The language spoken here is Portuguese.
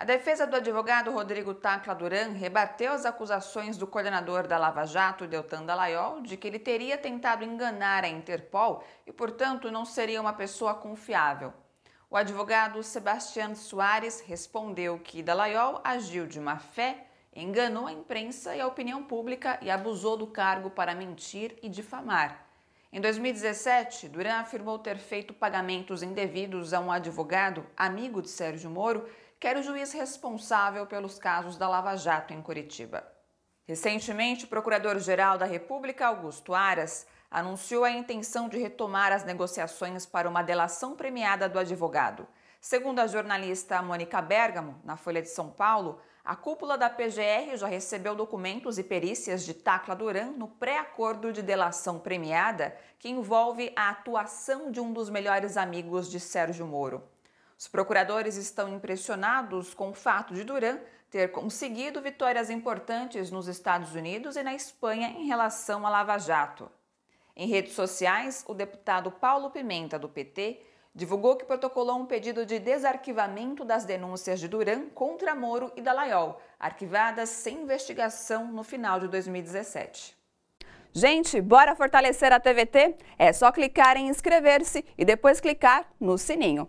A defesa do advogado Rodrigo Tacla Duran rebateu as acusações do coordenador da Lava Jato, Deltan Dallaiol, de que ele teria tentado enganar a Interpol e, portanto, não seria uma pessoa confiável. O advogado Sebastião Soares respondeu que Dallaiol agiu de má fé, enganou a imprensa e a opinião pública e abusou do cargo para mentir e difamar. Em 2017, Duran afirmou ter feito pagamentos indevidos a um advogado, amigo de Sérgio Moro, quer o juiz responsável pelos casos da Lava Jato em Curitiba. Recentemente, o Procurador-Geral da República, Augusto Aras, anunciou a intenção de retomar as negociações para uma delação premiada do advogado. Segundo a jornalista Mônica Bergamo, na Folha de São Paulo, a cúpula da PGR já recebeu documentos e perícias de Tacla Duran no pré-acordo de delação premiada que envolve a atuação de um dos melhores amigos de Sérgio Moro. Os procuradores estão impressionados com o fato de Duran ter conseguido vitórias importantes nos Estados Unidos e na Espanha em relação à Lava Jato. Em redes sociais, o deputado Paulo Pimenta, do PT, divulgou que protocolou um pedido de desarquivamento das denúncias de Duran contra Moro e Dalaiol, arquivadas sem investigação no final de 2017. Gente, bora fortalecer a TVT? É só clicar em inscrever-se e depois clicar no sininho.